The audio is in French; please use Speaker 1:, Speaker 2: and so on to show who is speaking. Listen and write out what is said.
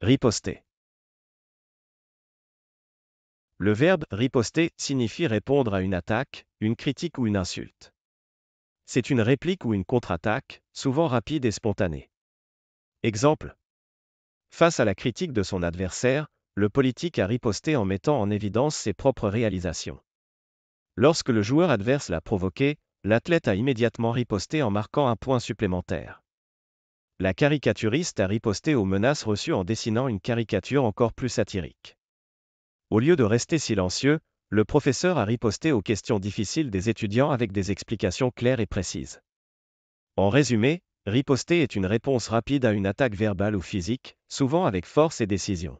Speaker 1: Riposter. Le verbe
Speaker 2: riposter signifie répondre à une attaque, une critique ou une insulte. C'est une réplique ou une contre-attaque, souvent rapide et spontanée. Exemple. Face à la critique de son adversaire, le politique a riposté en mettant en évidence ses propres réalisations. Lorsque le joueur adverse l'a provoqué, l'athlète a immédiatement riposté en marquant un point supplémentaire. La caricaturiste a riposté aux menaces reçues en dessinant une caricature encore plus satirique. Au lieu de rester silencieux, le professeur a riposté aux questions difficiles des étudiants avec des explications claires et précises. En résumé, riposter est une réponse rapide à une attaque verbale ou
Speaker 1: physique, souvent avec force et décision.